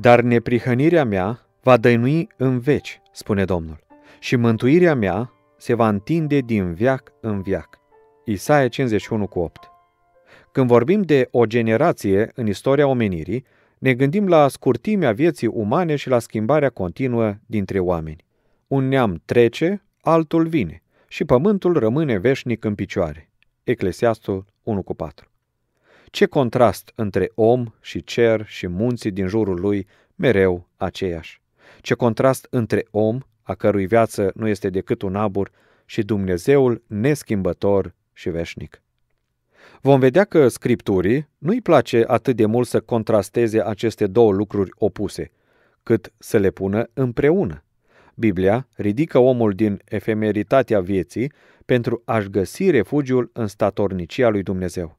Dar neprihănirea mea va dăinui în veci, spune Domnul, și mântuirea mea se va întinde din viac în viac. Isaia 51 cu 8 Când vorbim de o generație în istoria omenirii, ne gândim la scurtimea vieții umane și la schimbarea continuă dintre oameni. Un neam trece, altul vine și pământul rămâne veșnic în picioare. Eclesiastul 1 cu 4 ce contrast între om și cer și munții din jurul lui, mereu aceeași. Ce contrast între om, a cărui viață nu este decât un abur, și Dumnezeul neschimbător și veșnic. Vom vedea că scripturii nu-i place atât de mult să contrasteze aceste două lucruri opuse, cât să le pună împreună. Biblia ridică omul din efemeritatea vieții pentru a-și găsi refugiul în statornicia lui Dumnezeu.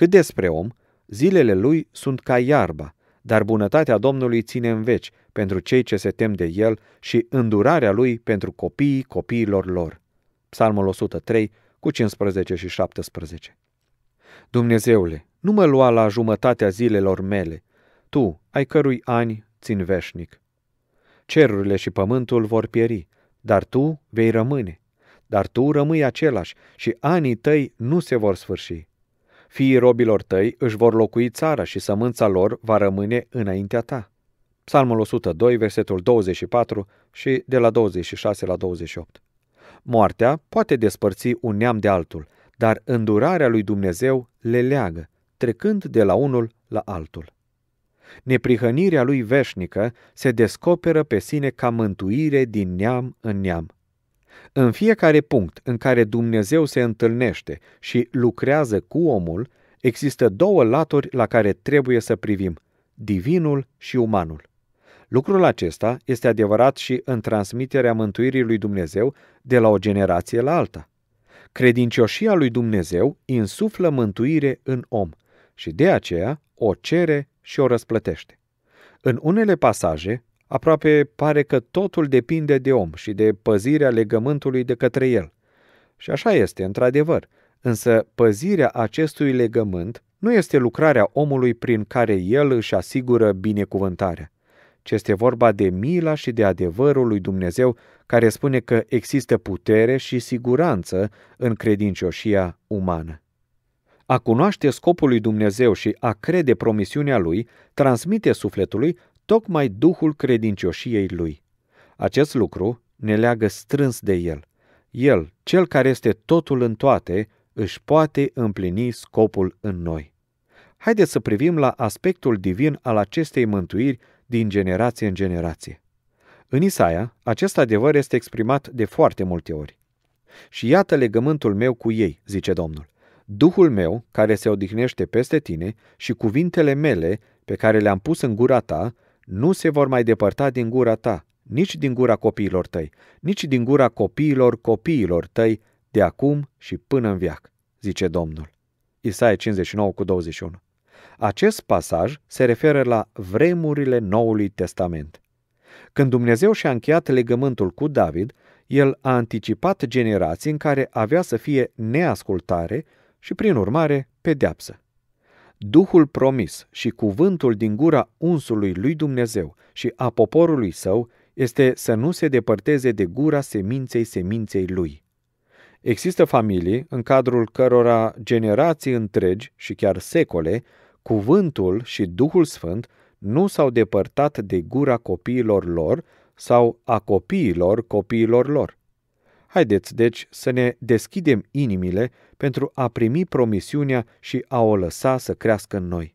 Cât despre om, zilele lui sunt ca iarba, dar bunătatea Domnului ține în veci pentru cei ce se tem de el și îndurarea lui pentru copiii copiilor lor. Psalmul 103, cu 15 și 17. Dumnezeule, nu mă lua la jumătatea zilelor mele, tu, ai cărui ani țin veșnic. Cerurile și pământul vor pieri, dar tu vei rămâne, dar tu rămâi același și anii tăi nu se vor sfârși. Fiii robilor tăi își vor locui țara și sămânța lor va rămâne înaintea ta. Psalmul 102, versetul 24 și de la 26 la 28. Moartea poate despărți un neam de altul, dar îndurarea lui Dumnezeu le leagă, trecând de la unul la altul. Neprihănirea lui veșnică se descoperă pe sine ca mântuire din neam în neam. În fiecare punct în care Dumnezeu se întâlnește și lucrează cu omul, există două laturi la care trebuie să privim, divinul și umanul. Lucrul acesta este adevărat și în transmiterea mântuirii lui Dumnezeu de la o generație la alta. Credincioșia lui Dumnezeu insuflă mântuire în om și de aceea o cere și o răsplătește. În unele pasaje, Aproape pare că totul depinde de om și de păzirea legământului de către el. Și așa este, într-adevăr, însă păzirea acestui legământ nu este lucrarea omului prin care el își asigură binecuvântarea, ci este vorba de mila și de adevărul lui Dumnezeu care spune că există putere și siguranță în credincioșia umană. A cunoaște scopul lui Dumnezeu și a crede promisiunea lui transmite sufletului tocmai duhul credincioșiei lui. Acest lucru ne leagă strâns de el. El, cel care este totul în toate, își poate împlini scopul în noi. Haideți să privim la aspectul divin al acestei mântuiri din generație în generație. În Isaia, acest adevăr este exprimat de foarte multe ori. Și iată legământul meu cu ei, zice Domnul. Duhul meu, care se odihnește peste tine, și cuvintele mele, pe care le-am pus în gura ta, nu se vor mai depărta din gura ta, nici din gura copiilor tăi, nici din gura copiilor copiilor tăi, de acum și până în viac, zice Domnul. Isaia 59 cu 21. Acest pasaj se referă la vremurile Noului Testament. Când Dumnezeu și-a încheiat legământul cu David, el a anticipat generații în care avea să fie neascultare și, prin urmare, pedeapsă. Duhul promis și cuvântul din gura unsului lui Dumnezeu și a poporului său este să nu se depărteze de gura seminței seminței lui. Există familii în cadrul cărora generații întregi și chiar secole, cuvântul și Duhul Sfânt nu s-au depărtat de gura copiilor lor sau a copiilor copiilor lor. Haideți, deci, să ne deschidem inimile pentru a primi promisiunea și a o lăsa să crească în noi.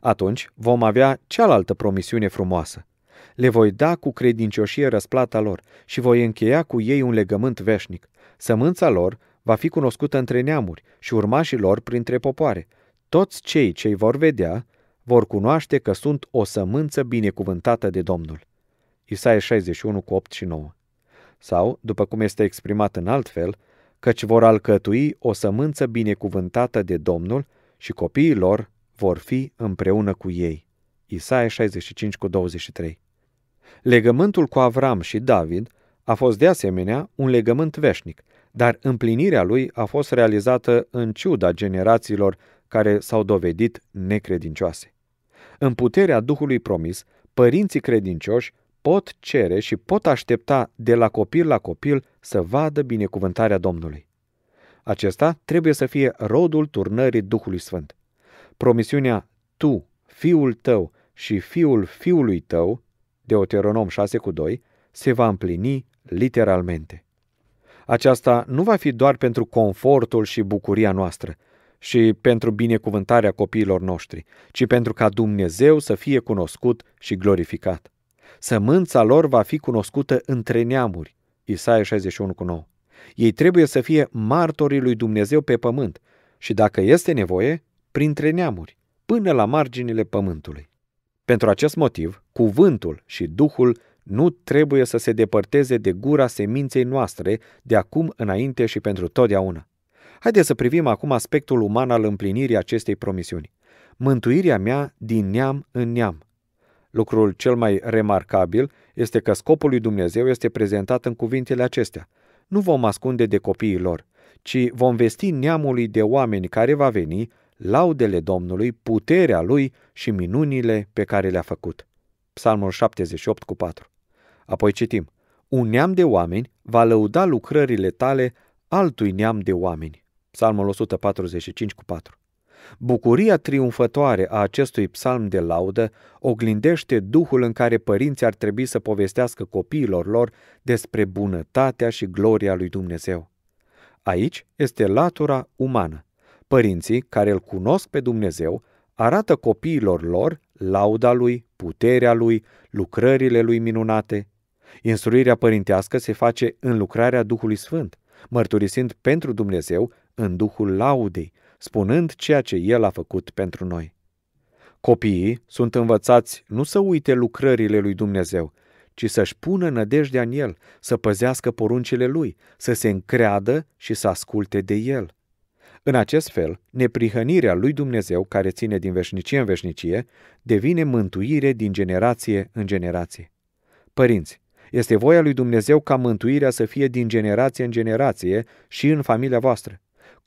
Atunci vom avea cealaltă promisiune frumoasă. Le voi da cu credincioșie răsplata lor și voi încheia cu ei un legământ veșnic. Sămânța lor va fi cunoscută între neamuri și urmașii lor printre popoare. Toți cei ce vor vedea vor cunoaște că sunt o sămânță binecuvântată de Domnul. Isaia 61 cu 8 și 9 sau, după cum este exprimat în altfel, căci vor alcătui o sămânță binecuvântată de Domnul și copiii lor vor fi împreună cu ei. Isaia 65 cu 23 Legământul cu Avram și David a fost de asemenea un legământ veșnic, dar împlinirea lui a fost realizată în ciuda generațiilor care s-au dovedit necredincioase. În puterea Duhului promis, părinții credincioși pot cere și pot aștepta de la copil la copil să vadă binecuvântarea Domnului. Acesta trebuie să fie rodul turnării Duhului Sfânt. Promisiunea tu, fiul tău și fiul fiului tău, Deuteronom 6 cu 2, se va împlini literalmente. Aceasta nu va fi doar pentru confortul și bucuria noastră și pentru binecuvântarea copiilor noștri, ci pentru ca Dumnezeu să fie cunoscut și glorificat. Sămânța lor va fi cunoscută între neamuri. Isaia 61,9 Ei trebuie să fie martorii lui Dumnezeu pe pământ și, dacă este nevoie, printre neamuri, până la marginile pământului. Pentru acest motiv, cuvântul și Duhul nu trebuie să se depărteze de gura seminței noastre de acum înainte și pentru totdeauna. Haideți să privim acum aspectul uman al împlinirii acestei promisiuni. Mântuirea mea din neam în neam. Lucrul cel mai remarcabil este că scopul lui Dumnezeu este prezentat în cuvintele acestea. Nu vom ascunde de copiii lor, ci vom vesti neamului de oameni care va veni laudele Domnului, puterea Lui și minunile pe care le-a făcut. Psalmul 78 cu 4. Apoi citim, un neam de oameni va lăuda lucrările tale altui neam de oameni. Psalmul 145 cu 4. Bucuria triumfătoare a acestui psalm de laudă oglindește duhul în care părinții ar trebui să povestească copiilor lor despre bunătatea și gloria lui Dumnezeu. Aici este latura umană. Părinții care îl cunosc pe Dumnezeu arată copiilor lor lauda lui, puterea lui, lucrările lui minunate. Instruirea părintească se face în lucrarea Duhului Sfânt, mărturisind pentru Dumnezeu în Duhul laudei, spunând ceea ce El a făcut pentru noi. Copiii sunt învățați nu să uite lucrările lui Dumnezeu, ci să-și pună nădejdea în El, să păzească poruncile Lui, să se încreadă și să asculte de El. În acest fel, neprihănirea lui Dumnezeu, care ține din veșnicie în veșnicie, devine mântuire din generație în generație. Părinți, este voia lui Dumnezeu ca mântuirea să fie din generație în generație și în familia voastră.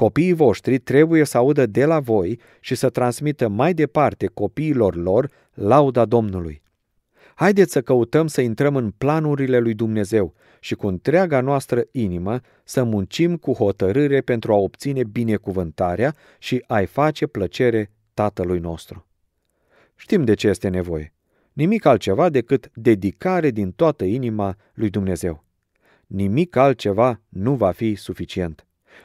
Copiii voștri trebuie să audă de la voi și să transmită mai departe copiilor lor lauda Domnului. Haideți să căutăm să intrăm în planurile lui Dumnezeu și cu întreaga noastră inimă să muncim cu hotărâre pentru a obține binecuvântarea și a-i face plăcere Tatălui nostru. Știm de ce este nevoie. Nimic altceva decât dedicare din toată inima lui Dumnezeu. Nimic altceva nu va fi suficient.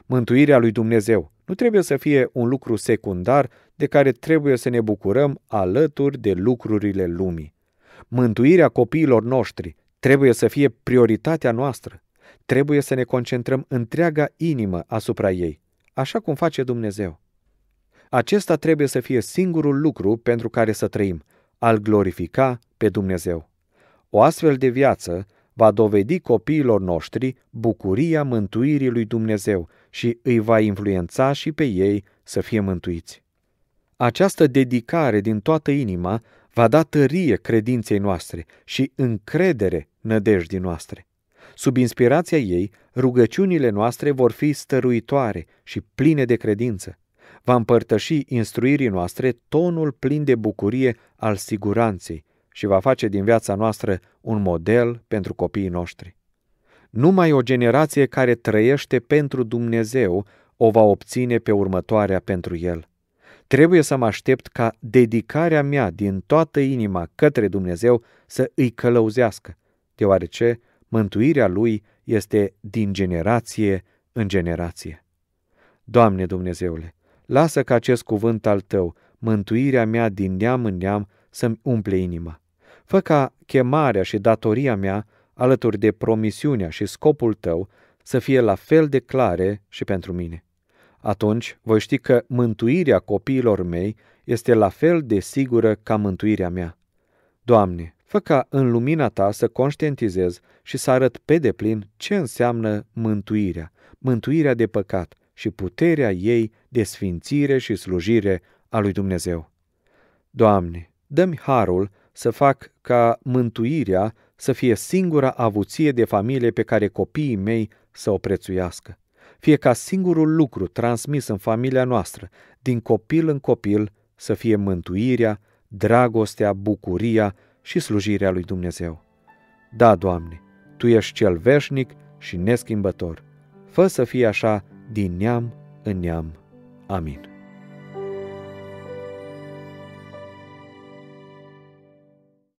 Mântuirea lui Dumnezeu nu trebuie să fie un lucru secundar de care trebuie să ne bucurăm alături de lucrurile lumii. Mântuirea copiilor noștri trebuie să fie prioritatea noastră. Trebuie să ne concentrăm întreaga inimă asupra ei, așa cum face Dumnezeu. Acesta trebuie să fie singurul lucru pentru care să trăim, al glorifica pe Dumnezeu. O astfel de viață va dovedi copiilor noștri bucuria mântuirii lui Dumnezeu și îi va influența și pe ei să fie mântuiți. Această dedicare din toată inima va da tărie credinței noastre și încredere nădejdii noastre. Sub inspirația ei, rugăciunile noastre vor fi stăruitoare și pline de credință. Va împărtăși instruirii noastre tonul plin de bucurie al siguranței și va face din viața noastră un model pentru copiii noștri. Numai o generație care trăiește pentru Dumnezeu o va obține pe următoarea pentru el. Trebuie să mă aștept ca dedicarea mea din toată inima către Dumnezeu să îi călăuzească, deoarece mântuirea lui este din generație în generație. Doamne Dumnezeule, lasă ca acest cuvânt al Tău, mântuirea mea din neam în neam, să-mi umple inima. Fă ca chemarea și datoria mea alături de promisiunea și scopul tău, să fie la fel de clare și pentru mine. Atunci voi ști că mântuirea copiilor mei este la fel de sigură ca mântuirea mea. Doamne, fă ca în lumina ta să conștientizez și să arăt pe deplin ce înseamnă mântuirea, mântuirea de păcat și puterea ei de sfințire și slujire a lui Dumnezeu. Doamne, dă-mi harul să fac ca mântuirea să fie singura avuție de familie pe care copiii mei să o prețuiască. Fie ca singurul lucru transmis în familia noastră, din copil în copil, să fie mântuirea, dragostea, bucuria și slujirea lui Dumnezeu. Da, Doamne, Tu ești cel veșnic și neschimbător. Fă să fie așa din neam în neam. Amin.